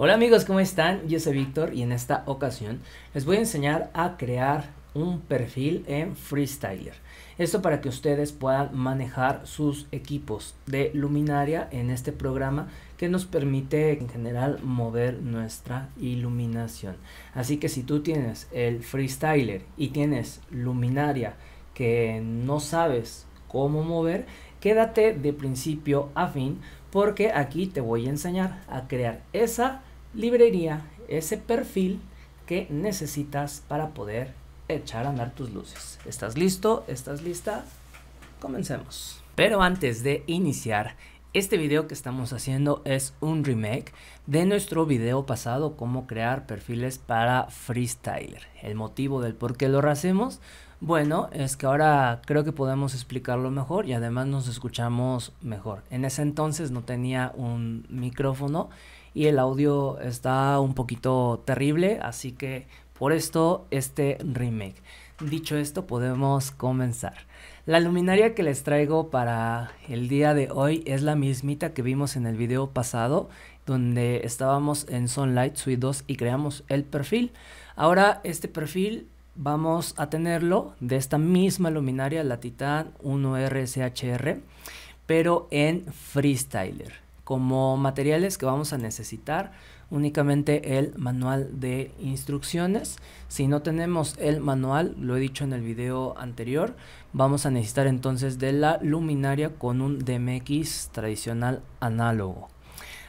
Hola amigos, ¿cómo están? Yo soy Víctor y en esta ocasión les voy a enseñar a crear un perfil en Freestyler. Esto para que ustedes puedan manejar sus equipos de luminaria en este programa que nos permite en general mover nuestra iluminación. Así que si tú tienes el Freestyler y tienes luminaria que no sabes cómo mover, quédate de principio a fin porque aquí te voy a enseñar a crear esa librería, ese perfil que necesitas para poder echar a andar tus luces. ¿Estás listo? ¿Estás lista? Comencemos. Pero antes de iniciar, este video que estamos haciendo es un remake de nuestro video pasado cómo crear perfiles para freestyler. El motivo del por qué lo hacemos, bueno, es que ahora creo que podemos explicarlo mejor y además nos escuchamos mejor. En ese entonces no tenía un micrófono y el audio está un poquito terrible, así que por esto este remake. Dicho esto, podemos comenzar. La luminaria que les traigo para el día de hoy es la mismita que vimos en el video pasado, donde estábamos en Sunlight Suite 2 y creamos el perfil. Ahora este perfil vamos a tenerlo de esta misma luminaria, la Titan 1RSHR, pero en Freestyler. Como materiales que vamos a necesitar, únicamente el manual de instrucciones. Si no tenemos el manual, lo he dicho en el video anterior, vamos a necesitar entonces de la luminaria con un DMX tradicional análogo.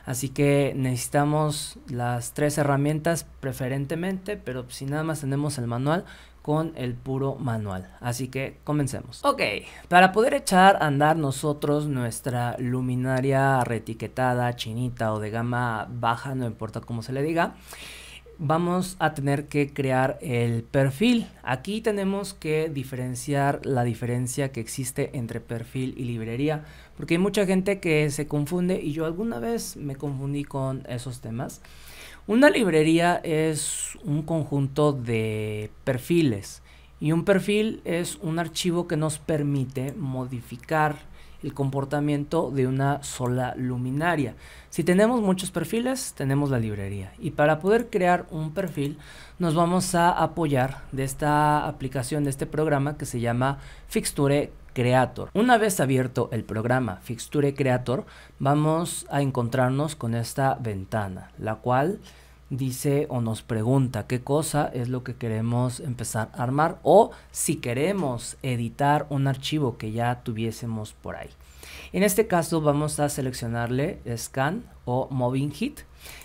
Así que necesitamos las tres herramientas preferentemente, pero si nada más tenemos el manual, con el puro manual. Así que comencemos. Ok, para poder echar a andar nosotros nuestra luminaria retiquetada, chinita o de gama baja, no importa cómo se le diga, vamos a tener que crear el perfil. Aquí tenemos que diferenciar la diferencia que existe entre perfil y librería, porque hay mucha gente que se confunde y yo alguna vez me confundí con esos temas. Una librería es un conjunto de perfiles y un perfil es un archivo que nos permite modificar el comportamiento de una sola luminaria. Si tenemos muchos perfiles, tenemos la librería. Y para poder crear un perfil, nos vamos a apoyar de esta aplicación, de este programa que se llama Fixture una vez abierto el programa Fixture Creator, vamos a encontrarnos con esta ventana, la cual dice o nos pregunta qué cosa es lo que queremos empezar a armar o si queremos editar un archivo que ya tuviésemos por ahí. En este caso vamos a seleccionarle Scan o Moving Hit,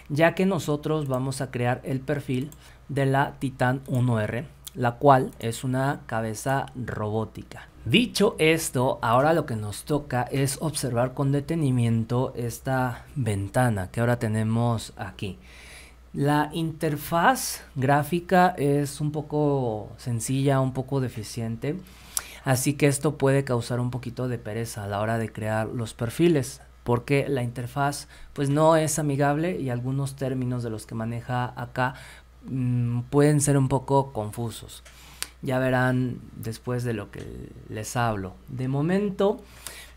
ya que nosotros vamos a crear el perfil de la Titan 1R, la cual es una cabeza robótica. Dicho esto, ahora lo que nos toca es observar con detenimiento esta ventana que ahora tenemos aquí. La interfaz gráfica es un poco sencilla, un poco deficiente, así que esto puede causar un poquito de pereza a la hora de crear los perfiles porque la interfaz pues no es amigable y algunos términos de los que maneja acá mm, pueden ser un poco confusos. Ya verán después de lo que les hablo. De momento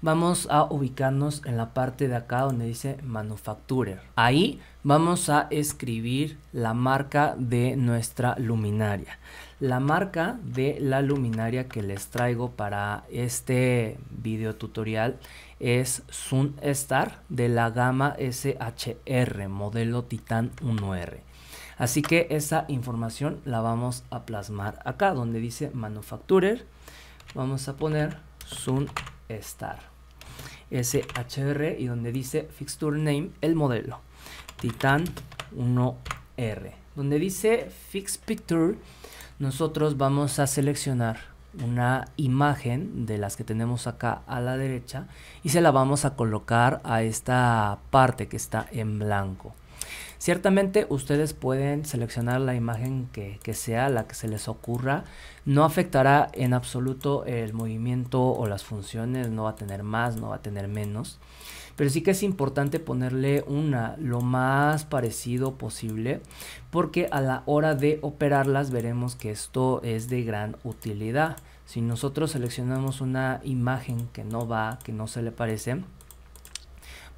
vamos a ubicarnos en la parte de acá donde dice manufacturer. Ahí vamos a escribir la marca de nuestra luminaria. La marca de la luminaria que les traigo para este video tutorial es Sunstar Star de la gama SHR modelo Titan 1R. Así que esa información la vamos a plasmar acá donde dice manufacturer. Vamos a poner Sun Star. SHR y donde dice fixture name el modelo. Titan 1R. Donde dice fix picture nosotros vamos a seleccionar una imagen de las que tenemos acá a la derecha y se la vamos a colocar a esta parte que está en blanco. Ciertamente ustedes pueden seleccionar la imagen que, que, sea, la que se les ocurra. No afectará en absoluto el movimiento o las funciones, no va a tener más, no va a tener menos. Pero sí que es importante ponerle una lo más parecido posible porque a la hora de operarlas veremos que esto es de gran utilidad. Si nosotros seleccionamos una imagen que no va, que no se le parece,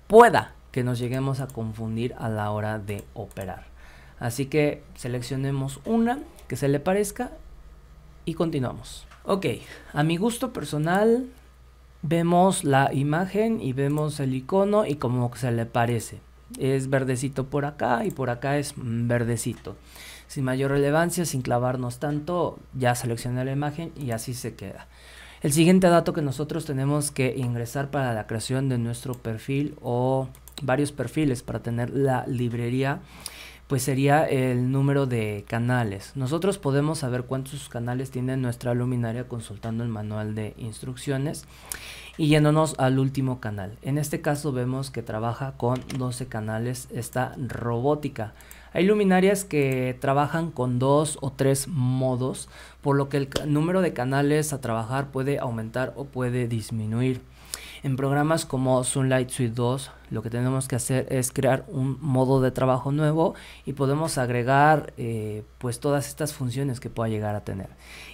pueda que nos lleguemos a confundir a la hora de operar. Así que seleccionemos una que se le parezca y continuamos. Ok, a mi gusto personal vemos la imagen y vemos el icono y como se le parece. Es verdecito por acá y por acá es verdecito. Sin mayor relevancia, sin clavarnos tanto, ya seleccioné la imagen y así se queda. El siguiente dato que nosotros tenemos que ingresar para la creación de nuestro perfil o varios perfiles para tener la librería, pues sería el número de canales. Nosotros podemos saber cuántos canales tiene nuestra luminaria consultando el manual de instrucciones y yéndonos al último canal. En este caso vemos que trabaja con 12 canales esta robótica. Hay luminarias que trabajan con dos o tres modos, por lo que el número de canales a trabajar puede aumentar o puede disminuir. En programas como Sunlight Suite 2, lo que tenemos que hacer es crear un modo de trabajo nuevo y podemos agregar eh, pues todas estas funciones que pueda llegar a tener.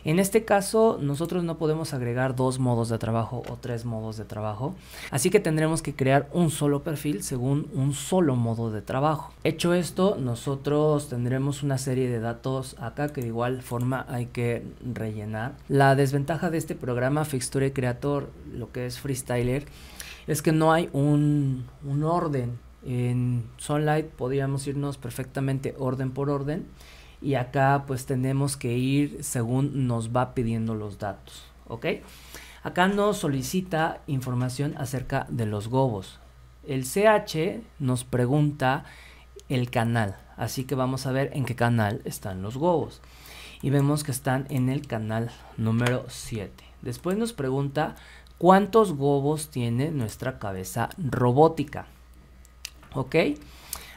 En este caso nosotros no podemos agregar dos modos de trabajo o tres modos de trabajo. Así que tendremos que crear un solo perfil según un solo modo de trabajo. Hecho esto nosotros tendremos una serie de datos acá que de igual forma hay que rellenar. La desventaja de este programa Fixture Creator, lo que es Freestyler, es que no hay un, orden. En Sunlight podríamos irnos perfectamente orden por orden y acá pues tenemos que ir según nos va pidiendo los datos, ¿ok? Acá nos solicita información acerca de los gobos. El CH nos pregunta el canal, así que vamos a ver en qué canal están los gobos. Y vemos que están en el canal número 7. Después nos pregunta ¿Cuántos gobos tiene nuestra cabeza robótica? ¿Ok?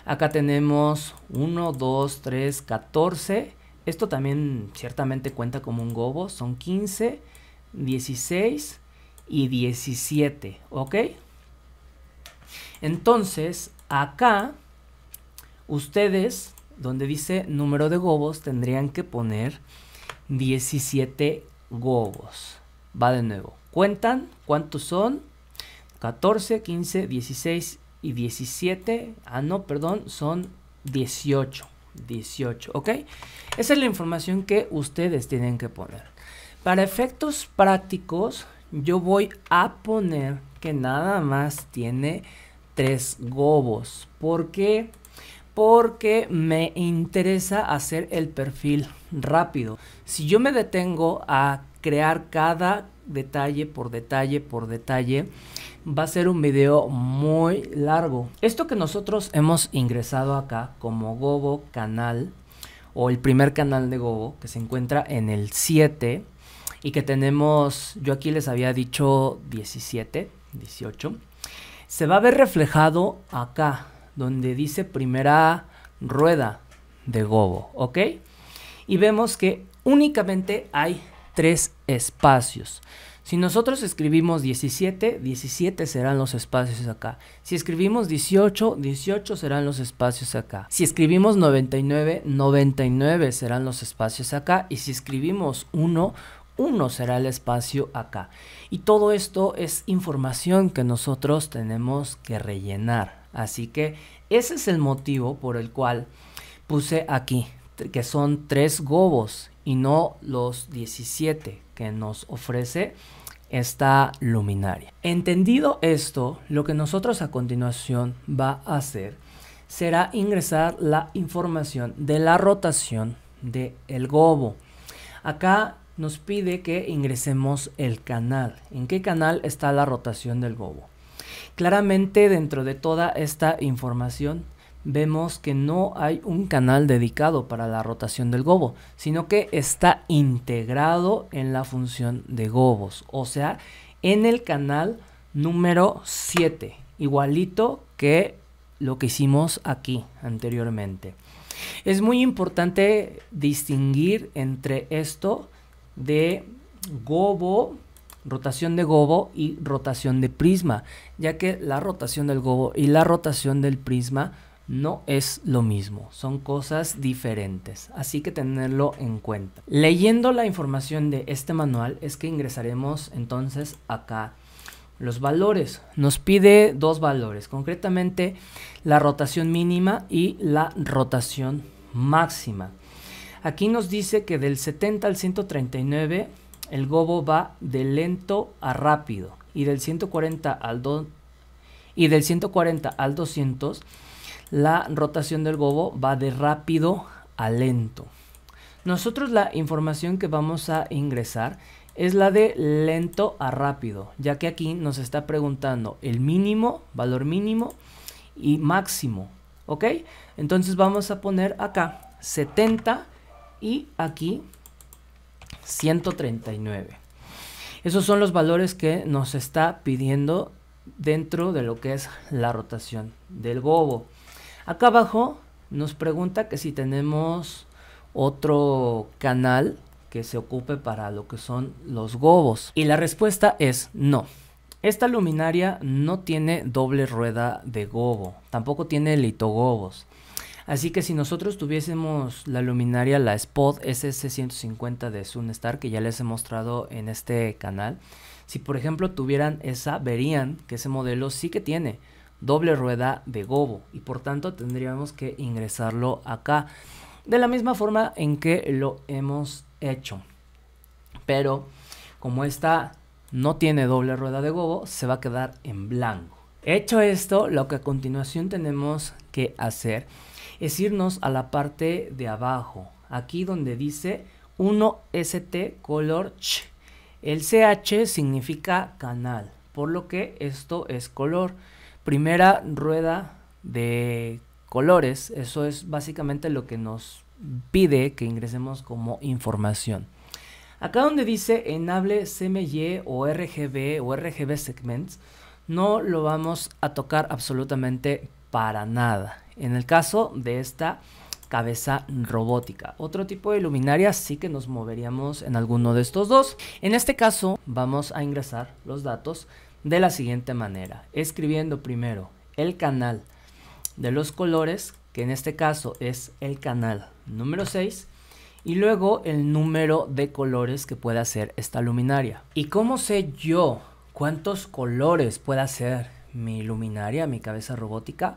Acá tenemos 1, 2, 3, 14. Esto también ciertamente cuenta como un gobo. Son 15, 16 y 17. ¿Ok? Entonces, acá, ustedes, donde dice número de gobos, tendrían que poner 17 gobos. Va de nuevo. Cuentan cuántos son. 14, 15, 16 y 17. Ah, no, perdón, son 18. 18, ¿ok? Esa es la información que ustedes tienen que poner. Para efectos prácticos, yo voy a poner que nada más tiene tres gobos. porque porque me interesa hacer el perfil rápido. Si yo me detengo a crear cada detalle por detalle por detalle, va a ser un video muy largo. Esto que nosotros hemos ingresado acá como Gobo canal o el primer canal de Gobo que se encuentra en el 7 y que tenemos, yo aquí les había dicho 17, 18, se va a ver reflejado acá donde dice primera rueda de gobo, ¿ok? Y vemos que únicamente hay tres espacios. Si nosotros escribimos 17, 17 serán los espacios acá. Si escribimos 18, 18 serán los espacios acá. Si escribimos 99, 99 serán los espacios acá. Y si escribimos 1, 1 será el espacio acá. Y todo esto es información que nosotros tenemos que rellenar. Así que ese es el motivo por el cual puse aquí, que son tres gobos y no los 17 que nos ofrece esta luminaria. Entendido esto, lo que nosotros a continuación va a hacer será ingresar la información de la rotación del el gobo. Acá nos pide que ingresemos el canal. ¿En qué canal está la rotación del gobo? Claramente dentro de toda esta información vemos que no hay un canal dedicado para la rotación del gobo, sino que está integrado en la función de gobos, o sea, en el canal número 7, igualito que lo que hicimos aquí anteriormente. Es muy importante distinguir entre esto de gobo rotación de gobo y rotación de prisma, ya que la rotación del gobo y la rotación del prisma no es lo mismo, son cosas diferentes, así que tenerlo en cuenta. Leyendo la información de este manual es que ingresaremos entonces acá los valores. Nos pide dos valores, concretamente la rotación mínima y la rotación máxima. Aquí nos dice que del 70 al 139 el gobo va de lento a rápido y del 140 al 2 y del 140 al 200 la rotación del gobo va de rápido a lento. Nosotros la información que vamos a ingresar es la de lento a rápido, ya que aquí nos está preguntando el mínimo, valor mínimo y máximo, ¿ok? Entonces vamos a poner acá 70 y aquí 139. Esos son los valores que nos está pidiendo dentro de lo que es la rotación del gobo. Acá abajo nos pregunta que si tenemos otro canal que se ocupe para lo que son los gobos Y la respuesta es no. Esta luminaria no tiene doble rueda de gobo, tampoco tiene litogobos. Así que si nosotros tuviésemos la luminaria, la Spot SS150 de Sunstar, que ya les he mostrado en este canal, si por ejemplo tuvieran esa, verían que ese modelo sí que tiene doble rueda de gobo y por tanto tendríamos que ingresarlo acá de la misma forma en que lo hemos hecho pero como esta no tiene doble rueda de gobo se va a quedar en blanco hecho esto lo que a continuación tenemos que hacer es irnos a la parte de abajo, aquí donde dice 1ST color ch. El CH significa canal, por lo que esto es color. Primera rueda de colores, eso es básicamente lo que nos pide que ingresemos como información. Acá donde dice enable CMY o RGB o RGB segments, no lo vamos a tocar absolutamente para nada. En el caso de esta cabeza robótica. Otro tipo de luminaria, sí que nos moveríamos en alguno de estos dos. En este caso vamos a ingresar los datos de la siguiente manera, escribiendo primero el canal de los colores, que en este caso es el canal número 6, y luego el número de colores que puede hacer esta luminaria. ¿Y cómo sé yo cuántos colores puede hacer mi luminaria, mi cabeza robótica?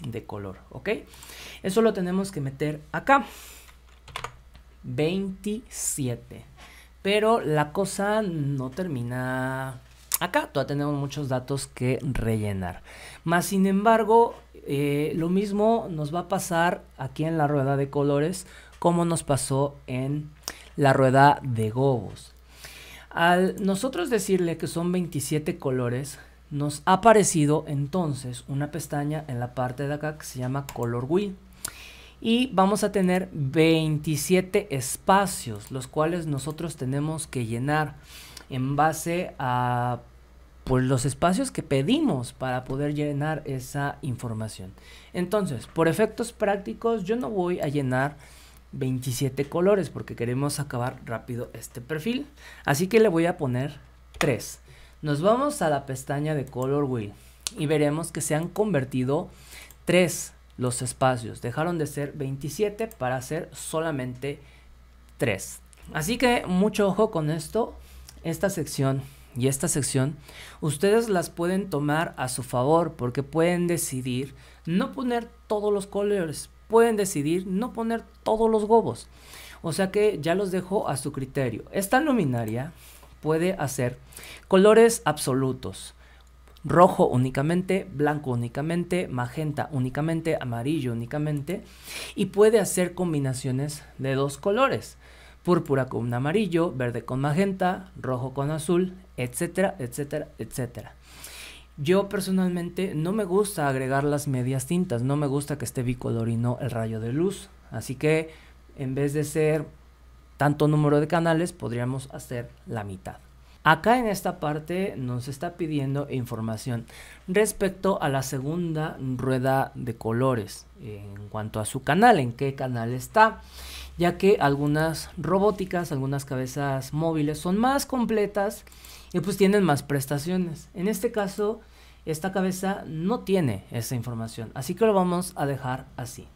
de color, ¿ok? Eso lo tenemos que meter acá. 27. Pero la cosa no termina acá, todavía tenemos muchos datos que rellenar. Más sin embargo, eh, lo mismo nos va a pasar aquí en la rueda de colores como nos pasó en la rueda de gobos. Al nosotros decirle que son 27 colores, nos ha aparecido entonces una pestaña en la parte de acá que se llama Color Wheel. Y vamos a tener 27 espacios, los cuales nosotros tenemos que llenar en base a pues, los espacios que pedimos para poder llenar esa información. Entonces, por efectos prácticos, yo no voy a llenar 27 colores porque queremos acabar rápido este perfil. Así que le voy a poner 3. Nos vamos a la pestaña de Color Wheel y veremos que se han convertido tres los espacios. Dejaron de ser 27 para ser solamente 3. Así que mucho ojo con esto. Esta sección y esta sección ustedes las pueden tomar a su favor porque pueden decidir no poner todos los colores. Pueden decidir no poner todos los gobos. O sea que ya los dejo a su criterio. Esta luminaria puede hacer colores absolutos. Rojo únicamente, blanco únicamente, magenta únicamente, amarillo únicamente. Y puede hacer combinaciones de dos colores. Púrpura con amarillo, verde con magenta, rojo con azul, etcétera, etcétera, etcétera. Yo personalmente no me gusta agregar las medias tintas, no me gusta que esté no el rayo de luz. Así que en vez de ser tanto número de canales, podríamos hacer la mitad. Acá en esta parte nos está pidiendo información respecto a la segunda rueda de colores en cuanto a su canal, en qué canal está, ya que algunas robóticas, algunas cabezas móviles son más completas y pues tienen más prestaciones. En este caso, esta cabeza no tiene esa información, así que lo vamos a dejar así.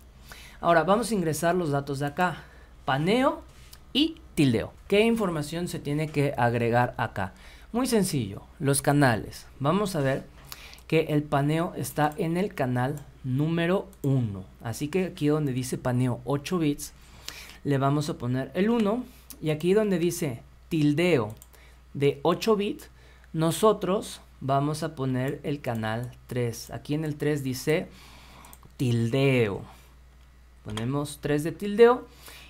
Ahora vamos a ingresar los datos de acá. Paneo y tildeo. ¿Qué información se tiene que agregar acá? Muy sencillo, los canales. Vamos a ver que el paneo está en el canal número 1. Así que aquí donde dice paneo 8 bits, le vamos a poner el 1. Y aquí donde dice tildeo de 8 bits, nosotros vamos a poner el canal 3. Aquí en el 3 dice tildeo. Ponemos 3 de tildeo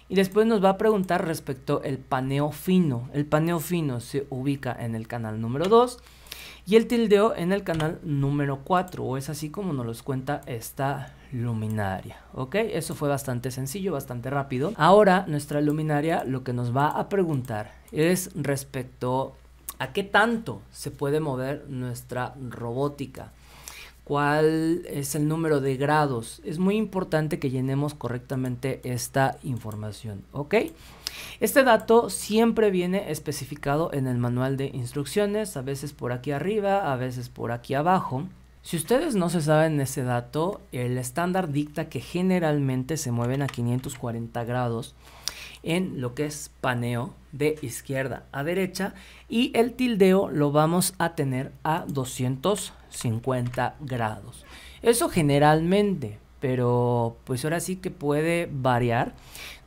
y después nos va a preguntar respecto el paneo fino. El paneo fino se ubica en el canal número 2 y el tildeo en el canal número 4. O es así como nos los cuenta esta luminaria. ¿Ok? Eso fue bastante sencillo, bastante rápido. Ahora nuestra luminaria lo que nos va a preguntar es respecto a qué tanto se puede mover nuestra robótica cuál es el número de grados. Es muy importante que llenemos correctamente esta información, ¿ok? Este dato siempre viene especificado en el manual de instrucciones, a veces por aquí arriba, a veces por aquí abajo. Si ustedes no se saben ese dato, el estándar dicta que generalmente se mueven a 540 grados en lo que es paneo, de izquierda a derecha y el tildeo lo vamos a tener a 250 grados. Eso generalmente, pero pues ahora sí que puede variar.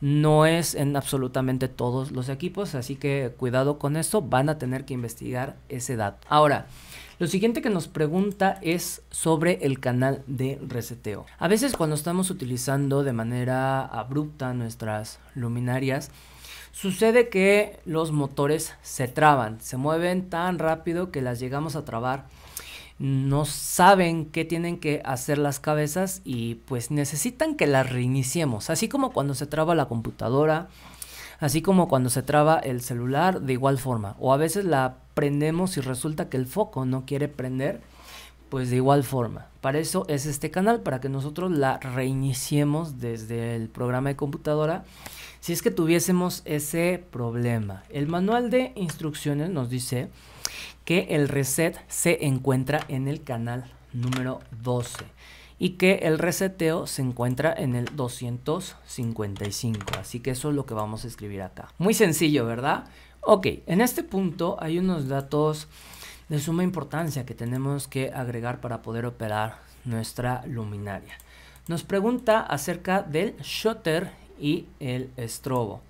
No es en absolutamente todos los equipos, así que cuidado con eso van a tener que investigar ese dato. Ahora, lo siguiente que nos pregunta es sobre el canal de reseteo. A veces cuando estamos utilizando de manera abrupta nuestras luminarias, Sucede que los motores se traban, se mueven tan rápido que las llegamos a trabar. No saben qué tienen que hacer las cabezas y pues necesitan que las reiniciemos. Así como cuando se traba la computadora, así como cuando se traba el celular de igual forma. O a veces la prendemos y resulta que el foco no quiere prender, pues de igual forma. Para eso es este canal, para que nosotros la reiniciemos desde el programa de computadora si es que tuviésemos ese problema. El manual de instrucciones nos dice que el reset se encuentra en el canal número 12 y que el reseteo se encuentra en el 255. Así que eso es lo que vamos a escribir acá. Muy sencillo, ¿verdad? Ok, en este punto hay unos datos de suma importancia que tenemos que agregar para poder operar nuestra luminaria. Nos pregunta acerca del shutter y el estrobo.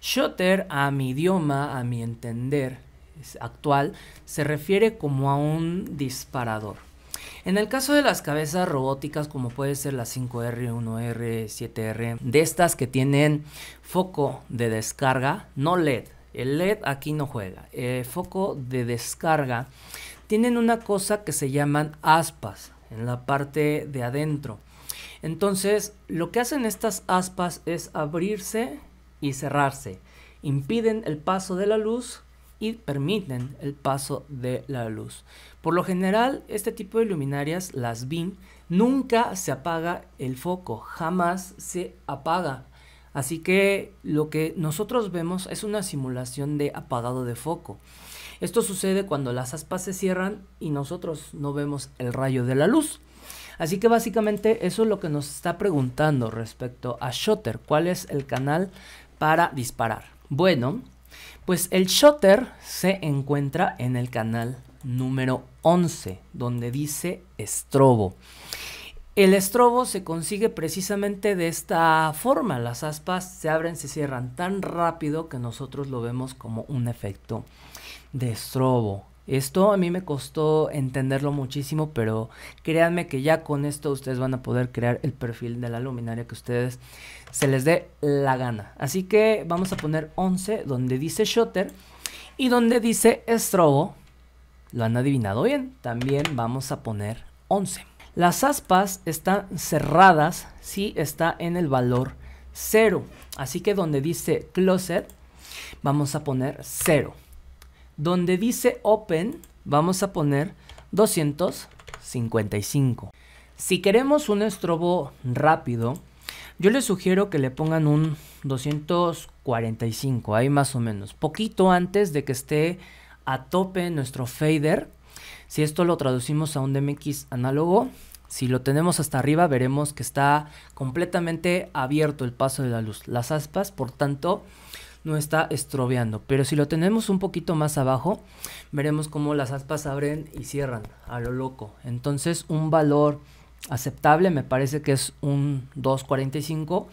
Shutter a mi idioma, a mi entender actual, se refiere como a un disparador. En el caso de las cabezas robóticas como puede ser la 5R, 1R, 7R, de estas que tienen foco de descarga, no LED, el LED aquí no juega, eh, foco de descarga, tienen una cosa que se llaman aspas en la parte de adentro. Entonces, lo que hacen estas aspas es abrirse y cerrarse. Impiden el paso de la luz y permiten el paso de la luz. Por lo general, este tipo de luminarias, las BIM, nunca se apaga el foco, jamás se apaga. Así que lo que nosotros vemos es una simulación de apagado de foco. Esto sucede cuando las aspas se cierran y nosotros no vemos el rayo de la luz. Así que básicamente eso es lo que nos está preguntando respecto a Shotter, cuál es el canal para disparar. Bueno, pues el Shotter se encuentra en el canal número 11, donde dice estrobo. El estrobo se consigue precisamente de esta forma. Las aspas se abren, se cierran tan rápido que nosotros lo vemos como un efecto de estrobo. Esto a mí me costó entenderlo muchísimo, pero créanme que ya con esto ustedes van a poder crear el perfil de la luminaria que ustedes se les dé la gana. Así que vamos a poner 11 donde dice shutter y donde dice strobo Lo han adivinado bien. También vamos a poner 11. Las aspas están cerradas si está en el valor 0. Así que donde dice closet vamos a poner 0 donde dice open, vamos a poner 255. Si queremos un estrobo rápido, yo les sugiero que le pongan un 245, ahí más o menos, poquito antes de que esté a tope nuestro fader. Si esto lo traducimos a un DMX análogo, si lo tenemos hasta arriba veremos que está completamente abierto el paso de la luz, las aspas, por tanto no está estrobeando. Pero si lo tenemos un poquito más abajo, veremos cómo las aspas abren y cierran a lo loco. Entonces un valor aceptable me parece que es un 2.45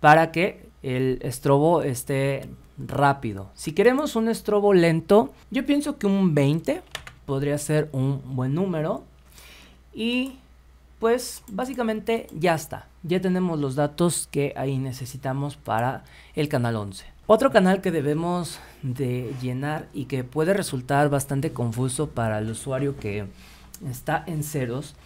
para que el estrobo esté rápido. Si queremos un estrobo lento, yo pienso que un 20 podría ser un buen número. Y pues básicamente ya está. Ya tenemos los datos que ahí necesitamos para el canal 11. Otro canal que debemos de llenar y que puede resultar bastante confuso para el usuario que está en ceros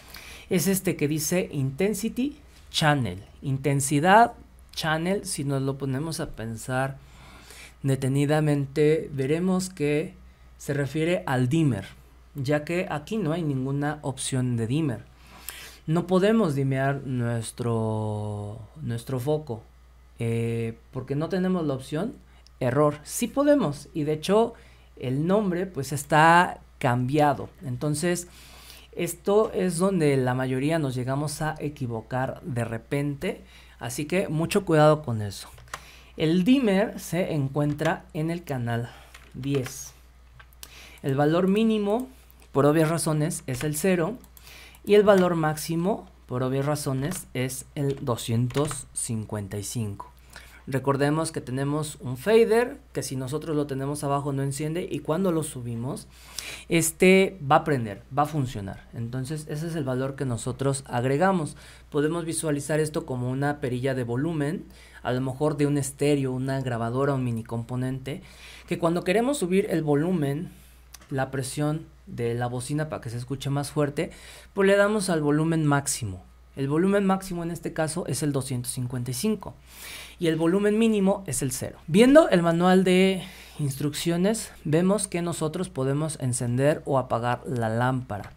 es este que dice Intensity Channel. Intensidad Channel, si nos lo ponemos a pensar detenidamente, veremos que se refiere al dimmer, ya que aquí no hay ninguna opción de dimmer. No podemos dimear nuestro, nuestro foco, eh, porque no tenemos la opción, error. si podemos y de hecho el nombre pues está cambiado. Entonces esto es donde la mayoría nos llegamos a equivocar de repente, así que mucho cuidado con eso. El dimmer se encuentra en el canal 10. El valor mínimo, por obvias razones, es el 0 y el valor máximo por obvias razones, es el 255. Recordemos que tenemos un fader que si nosotros lo tenemos abajo no enciende y cuando lo subimos, este va a prender, va a funcionar. Entonces ese es el valor que nosotros agregamos. Podemos visualizar esto como una perilla de volumen, a lo mejor de un estéreo, una grabadora, un mini componente, que cuando queremos subir el volumen la presión de la bocina para que se escuche más fuerte, pues le damos al volumen máximo. El volumen máximo en este caso es el 255 y el volumen mínimo es el 0. Viendo el manual de instrucciones, vemos que nosotros podemos encender o apagar la lámpara.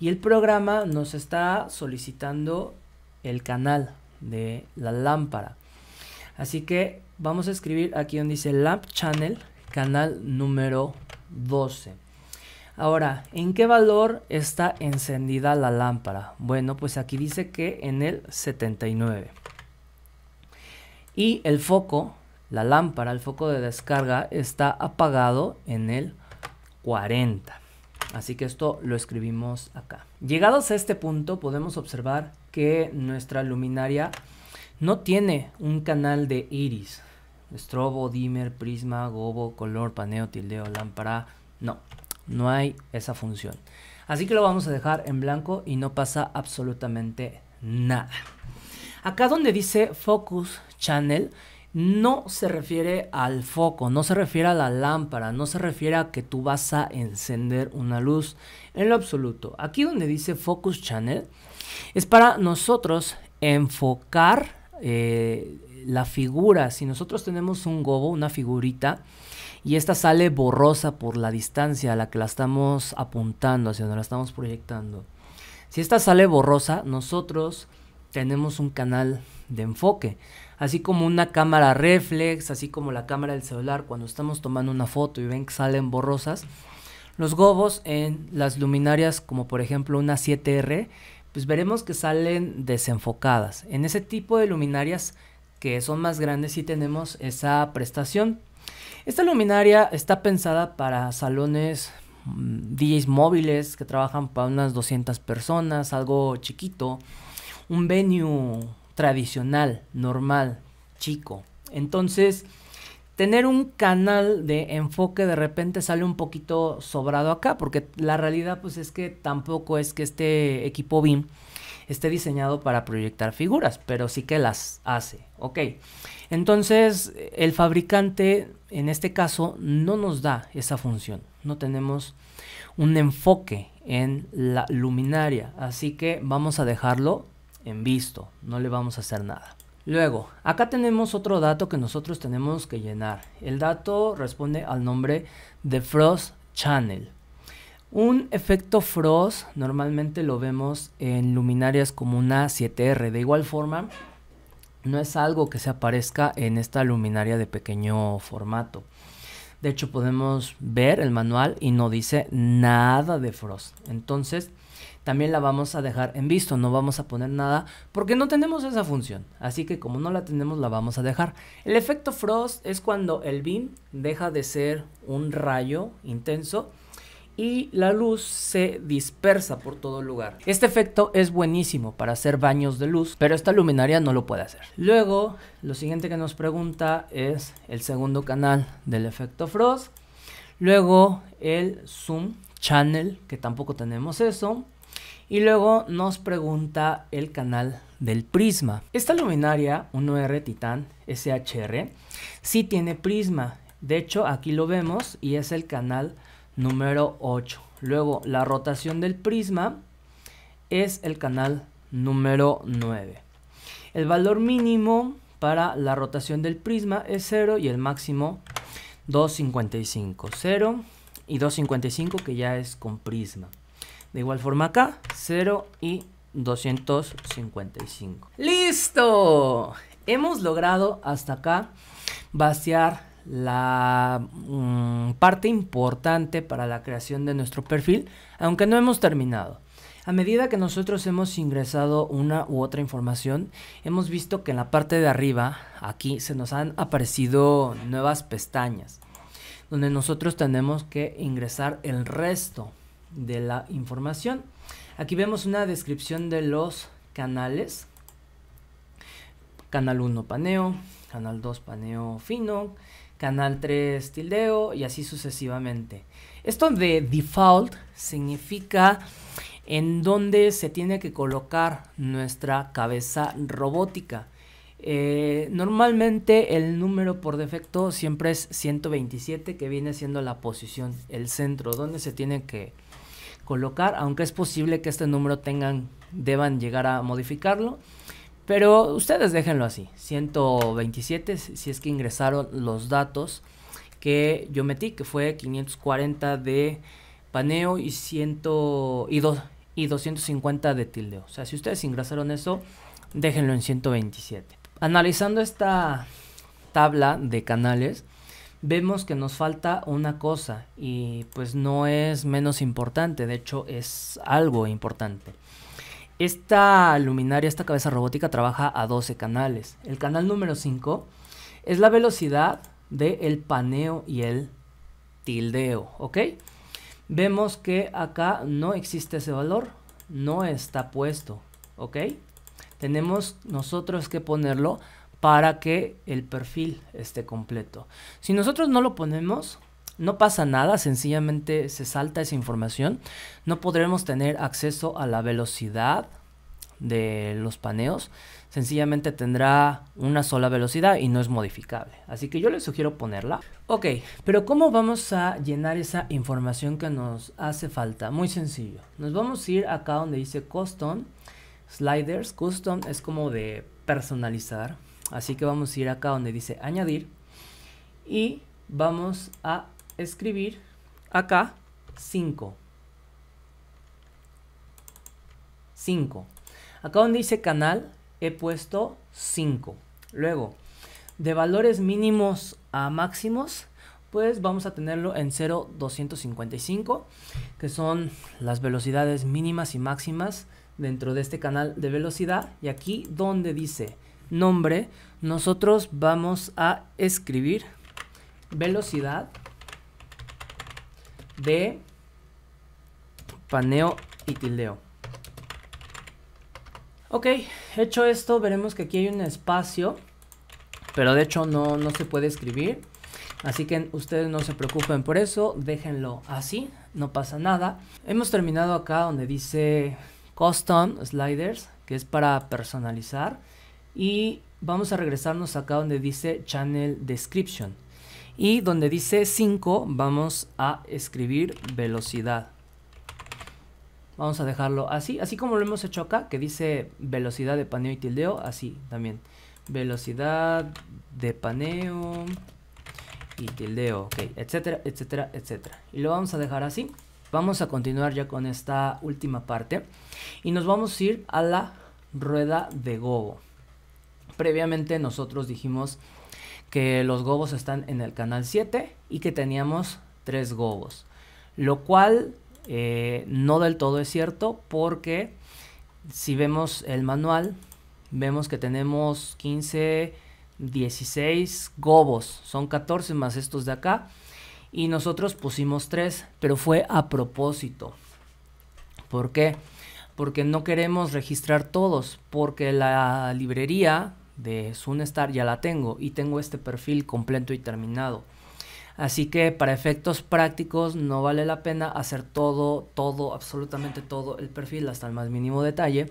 Y el programa nos está solicitando el canal de la lámpara. Así que vamos a escribir aquí donde dice Lamp Channel, canal número 12. Ahora, ¿en qué valor está encendida la lámpara? Bueno, pues aquí dice que en el 79. Y el foco, la lámpara, el foco de descarga está apagado en el 40. Así que esto lo escribimos acá. Llegados a este punto podemos observar que nuestra luminaria no tiene un canal de iris, strobo, dimmer, prisma, gobo, color, paneo, tildeo, lámpara. No, no hay esa función. Así que lo vamos a dejar en blanco y no pasa absolutamente nada. Acá donde dice Focus Channel, no se refiere al foco, no se refiere a la lámpara, no se refiere a que tú vas a encender una luz en lo absoluto. Aquí donde dice Focus Channel es para nosotros enfocar eh, la figura, si nosotros tenemos un gobo, una figurita, y esta sale borrosa por la distancia a la que la estamos apuntando, hacia donde la estamos proyectando. Si esta sale borrosa, nosotros tenemos un canal de enfoque, así como una cámara reflex, así como la cámara del celular, cuando estamos tomando una foto y ven que salen borrosas, los gobos en las luminarias, como por ejemplo una 7R, pues veremos que salen desenfocadas. En ese tipo de luminarias que son más grandes si tenemos esa prestación. Esta luminaria está pensada para salones mm, DJs móviles que trabajan para unas 200 personas, algo chiquito, un venue tradicional, normal, chico. Entonces, tener un canal de enfoque de repente sale un poquito sobrado acá, porque la realidad pues es que tampoco es que este equipo BIM esté diseñado para proyectar figuras, pero sí que las hace. Ok, entonces el fabricante en este caso no nos da esa función, no tenemos un enfoque en la luminaria, así que vamos a dejarlo en visto, no le vamos a hacer nada. Luego, acá tenemos otro dato que nosotros tenemos que llenar. El dato responde al nombre de Frost Channel. Un efecto Frost normalmente lo vemos en luminarias como una 7R. De igual forma, no es algo que se aparezca en esta luminaria de pequeño formato. De hecho, podemos ver el manual y no dice nada de Frost. Entonces, también la vamos a dejar en visto, no vamos a poner nada porque no tenemos esa función. Así que como no la tenemos, la vamos a dejar. El efecto Frost es cuando el beam deja de ser un rayo intenso y la luz se dispersa por todo el lugar. Este efecto es buenísimo para hacer baños de luz, pero esta luminaria no lo puede hacer. Luego, lo siguiente que nos pregunta es el segundo canal del efecto Frost. Luego, el zoom channel, que tampoco tenemos eso. Y luego nos pregunta el canal del prisma. Esta luminaria 1R Titan SHR sí tiene prisma. De hecho, aquí lo vemos y es el canal número 8. Luego, la rotación del prisma es el canal número 9. El valor mínimo para la rotación del prisma es 0 y el máximo 2.55. 0 y 2.55 que ya es con prisma. De igual forma acá, 0 y 255. ¡Listo! Hemos logrado hasta acá vaciar la mm, parte importante para la creación de nuestro perfil, aunque no hemos terminado. A medida que nosotros hemos ingresado una u otra información, hemos visto que en la parte de arriba, aquí, se nos han aparecido nuevas pestañas, donde nosotros tenemos que ingresar el resto de la información. Aquí vemos una descripción de los canales. Canal 1 paneo, canal 2 paneo fino, canal 3 tildeo y así sucesivamente. Esto de default significa en donde se tiene que colocar nuestra cabeza robótica. Eh, normalmente el número por defecto siempre es 127 que viene siendo la posición, el centro, donde se tiene que colocar, aunque es posible que este número tengan, deban llegar a modificarlo. Pero ustedes déjenlo así, 127 si es que ingresaron los datos que yo metí, que fue 540 de paneo y, y, 250 de tildeo. O sea, si ustedes ingresaron eso, déjenlo en 127. Analizando esta tabla de canales, vemos que nos falta una cosa y pues no es menos importante, de hecho es algo importante. Esta luminaria, esta cabeza robótica trabaja a 12 canales. El canal número 5 es la velocidad del paneo y el tildeo, ¿ok? Vemos que acá no existe ese valor, no está puesto, ¿ok? Tenemos nosotros que ponerlo para que el perfil esté completo. Si nosotros no lo ponemos, no pasa nada, sencillamente se salta esa información. No podremos tener acceso a la velocidad de los paneos. Sencillamente tendrá una sola velocidad y no es modificable. Así que yo les sugiero ponerla. Ok, pero ¿cómo vamos a llenar esa información que nos hace falta? Muy sencillo. Nos vamos a ir acá donde dice Custom. Sliders, Custom es como de personalizar. Así que vamos a ir acá donde dice añadir y vamos a escribir acá 5. 5. Acá donde dice canal he puesto 5. Luego, de valores mínimos a máximos, pues vamos a tenerlo en 0,255, que son las velocidades mínimas y máximas dentro de este canal de velocidad. Y aquí donde dice nombre, nosotros vamos a escribir velocidad de paneo y tildeo. Ok, hecho esto, veremos que aquí hay un espacio, pero de hecho no, no se puede escribir. Así que ustedes no se preocupen por eso, déjenlo así, no pasa nada. Hemos terminado acá donde dice custom sliders, que es para personalizar. Y vamos a regresarnos acá donde dice channel description. Y donde dice 5 vamos a escribir velocidad. Vamos a dejarlo así, así como lo hemos hecho acá, que dice velocidad de paneo y tildeo, así también. Velocidad de paneo y tildeo, ok, etcétera, etcétera, etcétera. Y lo vamos a dejar así. Vamos a continuar ya con esta última parte y nos vamos a ir a la rueda de gobo. Previamente nosotros dijimos que los gobos están en el canal 7 y que teníamos tres gobos. Lo cual eh, no del todo es cierto porque si vemos el manual, vemos que tenemos 15, 16 gobos. Son 14 más estos de acá. Y nosotros pusimos tres pero fue a propósito. ¿Por qué? Porque no queremos registrar todos, porque la librería de sunstar ya la tengo y tengo este perfil completo y terminado. Así que para efectos prácticos no vale la pena hacer todo, todo, absolutamente todo el perfil hasta el más mínimo detalle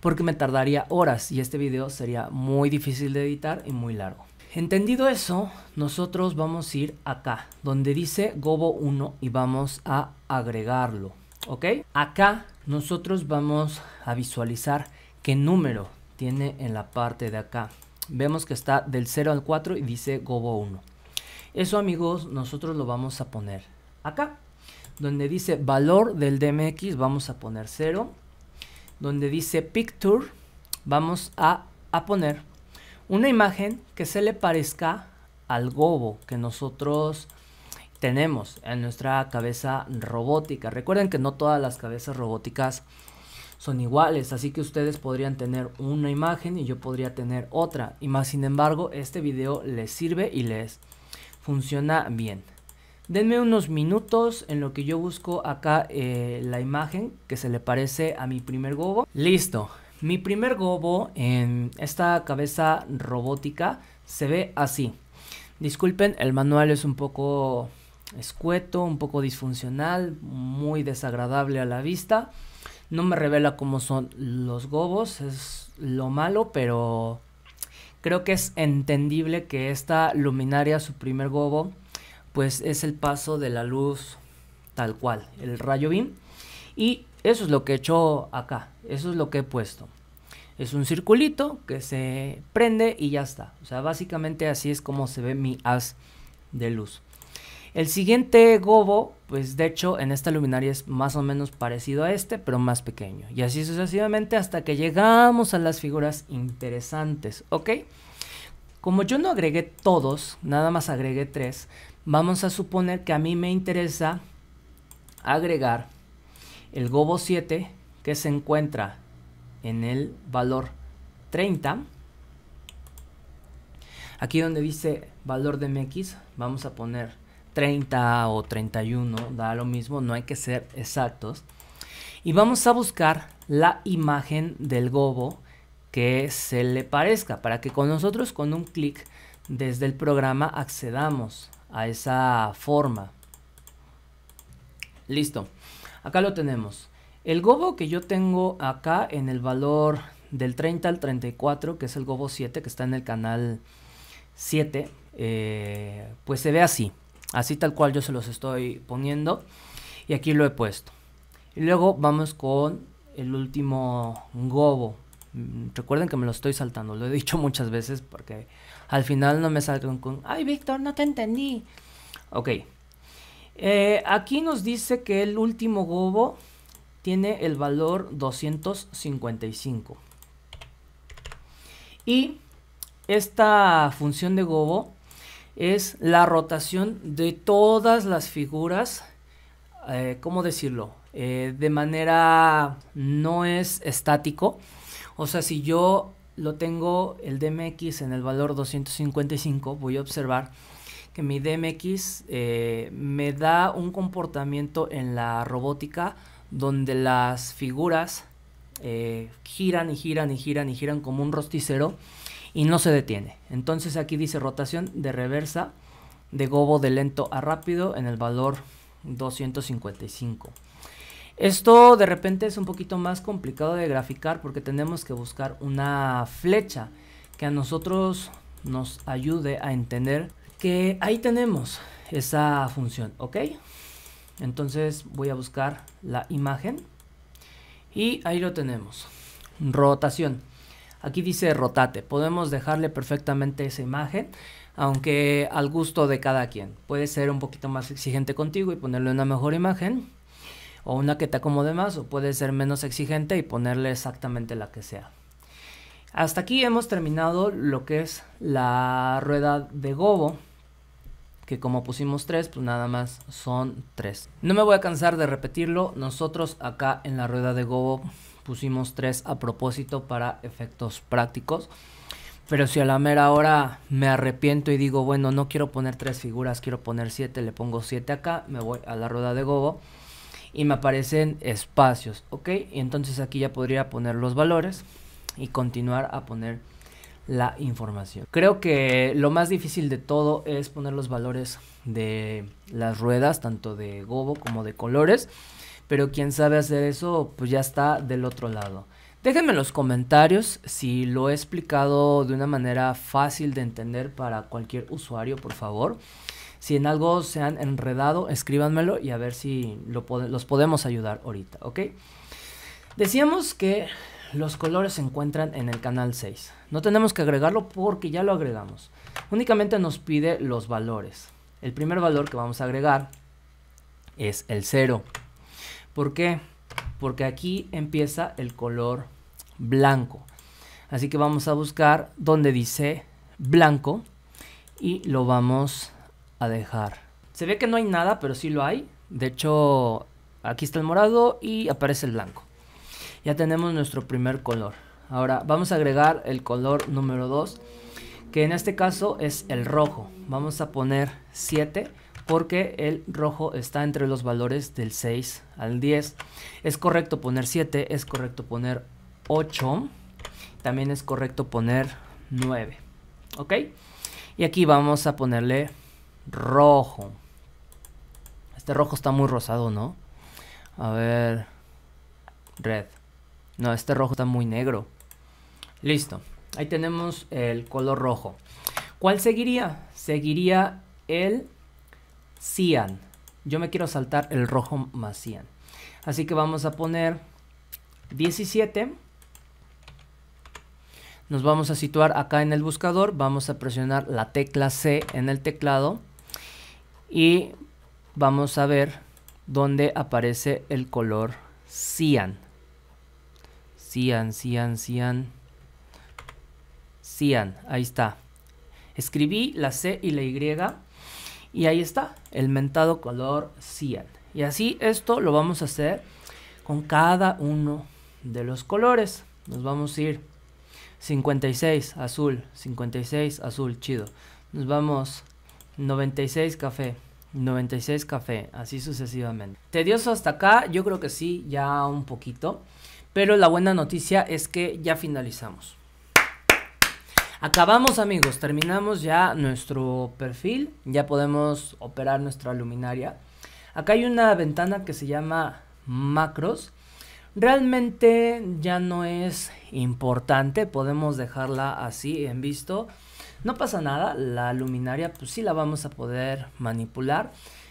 porque me tardaría horas y este video sería muy difícil de editar y muy largo. Entendido eso, nosotros vamos a ir acá donde dice Gobo 1 y vamos a agregarlo, ¿ok? Acá nosotros vamos a visualizar qué número tiene en la parte de acá. Vemos que está del 0 al 4 y dice gobo 1. Eso amigos nosotros lo vamos a poner acá. Donde dice valor del DMX vamos a poner 0. Donde dice picture vamos a, a poner una imagen que se le parezca al gobo que nosotros tenemos en nuestra cabeza robótica. Recuerden que no todas las cabezas robóticas son iguales, así que ustedes podrían tener una imagen y yo podría tener otra. Y más sin embargo, este video les sirve y les funciona bien. Denme unos minutos en lo que yo busco acá eh, la imagen que se le parece a mi primer gobo. Listo. Mi primer gobo en esta cabeza robótica se ve así. Disculpen, el manual es un poco escueto, un poco disfuncional, muy desagradable a la vista. No me revela cómo son los gobos, es lo malo, pero creo que es entendible que esta luminaria, su primer gobo, pues es el paso de la luz tal cual, el rayo BIM. Y eso es lo que he hecho acá, eso es lo que he puesto. Es un circulito que se prende y ya está. O sea, básicamente así es como se ve mi haz de luz. El siguiente gobo, pues de hecho en esta luminaria es más o menos parecido a este, pero más pequeño. Y así sucesivamente hasta que llegamos a las figuras interesantes, ¿ok? Como yo no agregué todos, nada más agregué tres, vamos a suponer que a mí me interesa agregar el gobo 7 que se encuentra en el valor 30. Aquí donde dice valor de MX, vamos a poner 30 o 31, da lo mismo, no hay que ser exactos. Y vamos a buscar la imagen del gobo que se le parezca, para que con nosotros con un clic desde el programa accedamos a esa forma. Listo, acá lo tenemos. El gobo que yo tengo acá en el valor del 30 al 34, que es el gobo 7, que está en el canal 7, eh, pues se ve así. Así tal cual yo se los estoy poniendo. Y aquí lo he puesto. Y luego vamos con el último gobo. Mm, recuerden que me lo estoy saltando, lo he dicho muchas veces porque al final no me salgan con, ay Víctor, no te entendí. Ok. Eh, aquí nos dice que el último gobo tiene el valor 255. Y esta función de gobo es la rotación de todas las figuras, eh, ¿cómo decirlo? Eh, de manera no es estático. O sea, si yo lo tengo el DMX en el valor 255, voy a observar que mi DMX eh, me da un comportamiento en la robótica donde las figuras giran y giran y giran y giran como un rosticero y no se detiene. Entonces aquí dice rotación de reversa de gobo de lento a rápido en el valor 255. Esto de repente es un poquito más complicado de graficar porque tenemos que buscar una flecha que a nosotros nos ayude a entender que ahí tenemos esa función, ¿ok? Entonces voy a buscar la imagen y ahí lo tenemos, rotación. Aquí dice rotate, podemos dejarle perfectamente esa imagen, aunque al gusto de cada quien. Puede ser un poquito más exigente contigo y ponerle una mejor imagen, o una que te acomode más, o puede ser menos exigente y ponerle exactamente la que sea. Hasta aquí hemos terminado lo que es la rueda de gobo que como pusimos tres, pues nada más son tres. No me voy a cansar de repetirlo, nosotros acá en la rueda de Gobo pusimos tres a propósito para efectos prácticos. Pero si a la mera hora me arrepiento y digo, bueno, no quiero poner tres figuras, quiero poner siete, le pongo siete acá, me voy a la rueda de gobo y me aparecen espacios, ¿ok? Y entonces aquí ya podría poner los valores y continuar a poner la información. Creo que lo más difícil de todo es poner los valores de las ruedas, tanto de gobo como de colores pero quien sabe hacer eso, pues ya está del otro lado. Déjenme en los comentarios si lo he explicado de una manera fácil de entender para cualquier usuario, por favor. Si en algo se han enredado, escríbanmelo y a ver si lo los podemos ayudar ahorita, ¿ok? Decíamos que los colores se encuentran en el canal 6. No tenemos que agregarlo porque ya lo agregamos. Únicamente nos pide los valores. El primer valor que vamos a agregar es el 0. ¿Por qué? Porque aquí empieza el color blanco. Así que vamos a buscar donde dice blanco y lo vamos a dejar. Se ve que no hay nada, pero sí lo hay. De hecho, aquí está el morado y aparece el blanco. Ya tenemos nuestro primer color. Ahora vamos a agregar el color número 2, que en este caso es el rojo. Vamos a poner 7 porque el rojo está entre los valores del 6 al 10. Es correcto poner 7, es correcto poner 8, también es correcto poner 9. ¿Ok? Y aquí vamos a ponerle rojo. Este rojo está muy rosado, ¿no? A ver. Red. No, este rojo está muy negro. Listo. Ahí tenemos el color rojo. ¿Cuál seguiría? Seguiría el cian. Yo me quiero saltar el rojo más cian. Así que vamos a poner 17. Nos vamos a situar acá en el buscador. Vamos a presionar la tecla C en el teclado. Y vamos a ver dónde aparece el color cian. Cian, cian, cian. Cian, ahí está. Escribí la C y la Y y ahí está, el mentado color cian. Y así esto lo vamos a hacer con cada uno de los colores. Nos vamos a ir 56 azul, 56 azul, chido. Nos vamos 96 café, 96 café, así sucesivamente. Tedioso hasta acá, yo creo que sí, ya un poquito. Pero la buena noticia es que ya finalizamos. Acabamos amigos, terminamos ya nuestro perfil, ya podemos operar nuestra luminaria. Acá hay una ventana que se llama macros. Realmente ya no es importante, podemos dejarla así en visto. No pasa nada, la luminaria pues sí la vamos a poder manipular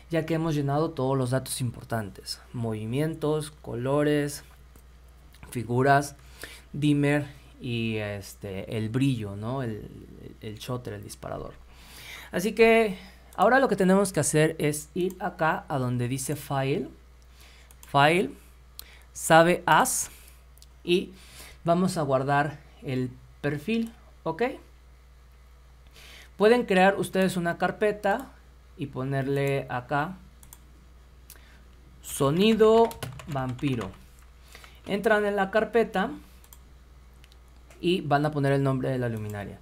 ya que hemos llenado todos los datos importantes. Movimientos, colores, figuras, dimmer y este, el brillo, ¿no? El, el shotter, el disparador. Así que ahora lo que tenemos que hacer es ir acá a donde dice File, File, Save As y vamos a guardar el perfil, ¿ok? Pueden crear ustedes una carpeta y ponerle acá sonido vampiro. Entran en la carpeta y van a poner el nombre de la luminaria.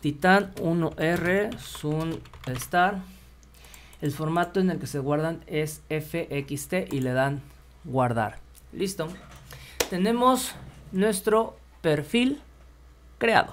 Titan 1R Sun Star. El formato en el que se guardan es FXT y le dan guardar. Listo. Tenemos nuestro perfil creado.